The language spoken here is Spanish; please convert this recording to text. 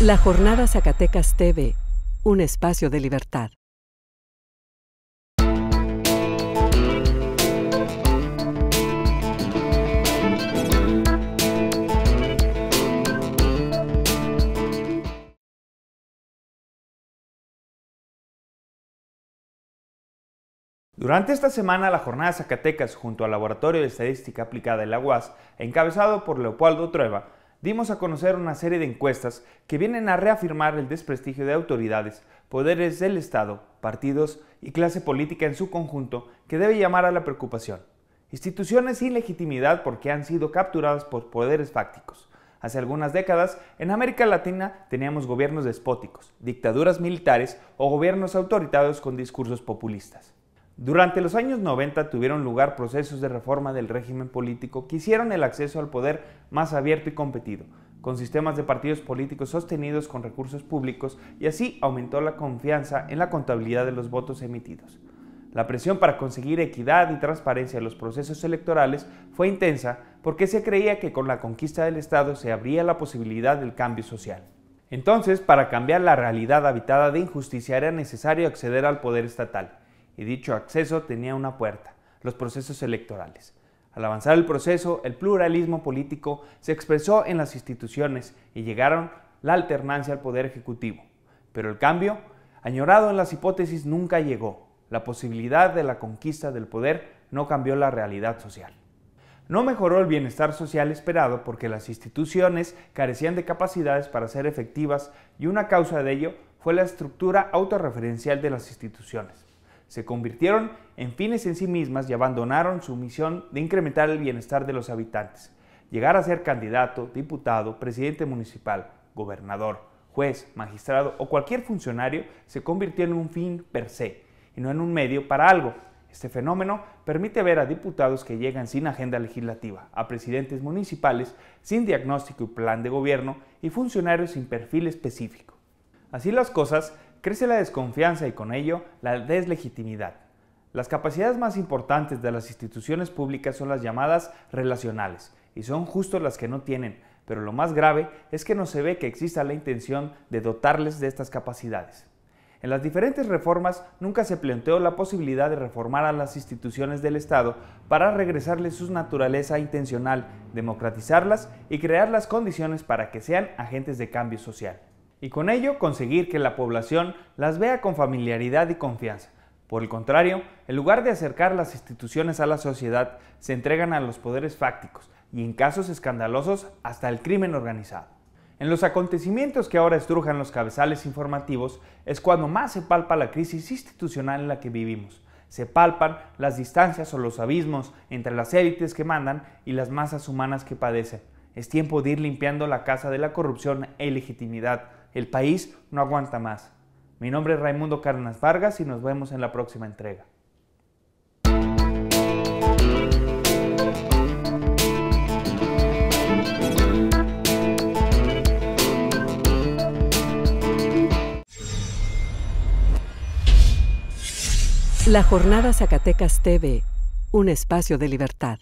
La Jornada Zacatecas TV, un espacio de libertad. Durante esta semana, la Jornada Zacatecas junto al Laboratorio de Estadística Aplicada de la UAS, encabezado por Leopoldo Trueba, dimos a conocer una serie de encuestas que vienen a reafirmar el desprestigio de autoridades, poderes del Estado, partidos y clase política en su conjunto que debe llamar a la preocupación. Instituciones sin legitimidad porque han sido capturadas por poderes fácticos. Hace algunas décadas, en América Latina teníamos gobiernos despóticos, dictaduras militares o gobiernos autoritarios con discursos populistas. Durante los años 90 tuvieron lugar procesos de reforma del régimen político que hicieron el acceso al poder más abierto y competido, con sistemas de partidos políticos sostenidos con recursos públicos y así aumentó la confianza en la contabilidad de los votos emitidos. La presión para conseguir equidad y transparencia en los procesos electorales fue intensa porque se creía que con la conquista del Estado se abría la posibilidad del cambio social. Entonces, para cambiar la realidad habitada de injusticia era necesario acceder al poder estatal y dicho acceso tenía una puerta, los procesos electorales. Al avanzar el proceso, el pluralismo político se expresó en las instituciones y llegaron la alternancia al poder ejecutivo. Pero el cambio, añorado en las hipótesis, nunca llegó. La posibilidad de la conquista del poder no cambió la realidad social. No mejoró el bienestar social esperado porque las instituciones carecían de capacidades para ser efectivas y una causa de ello fue la estructura autorreferencial de las instituciones se convirtieron en fines en sí mismas y abandonaron su misión de incrementar el bienestar de los habitantes, llegar a ser candidato, diputado, presidente municipal, gobernador, juez, magistrado o cualquier funcionario se convirtió en un fin per se y no en un medio para algo. Este fenómeno permite ver a diputados que llegan sin agenda legislativa, a presidentes municipales sin diagnóstico y plan de gobierno y funcionarios sin perfil específico. Así las cosas, crece la desconfianza y con ello la deslegitimidad. Las capacidades más importantes de las instituciones públicas son las llamadas relacionales, y son justo las que no tienen, pero lo más grave es que no se ve que exista la intención de dotarles de estas capacidades. En las diferentes reformas nunca se planteó la posibilidad de reformar a las instituciones del Estado para regresarles su naturaleza intencional, democratizarlas y crear las condiciones para que sean agentes de cambio social y con ello conseguir que la población las vea con familiaridad y confianza. Por el contrario, en lugar de acercar las instituciones a la sociedad, se entregan a los poderes fácticos y en casos escandalosos hasta el crimen organizado. En los acontecimientos que ahora estrujan los cabezales informativos es cuando más se palpa la crisis institucional en la que vivimos. Se palpan las distancias o los abismos entre las élites que mandan y las masas humanas que padecen es tiempo de ir limpiando la casa de la corrupción e ilegitimidad. El país no aguanta más. Mi nombre es Raimundo Carnas Vargas y nos vemos en la próxima entrega. La Jornada Zacatecas TV, un espacio de libertad.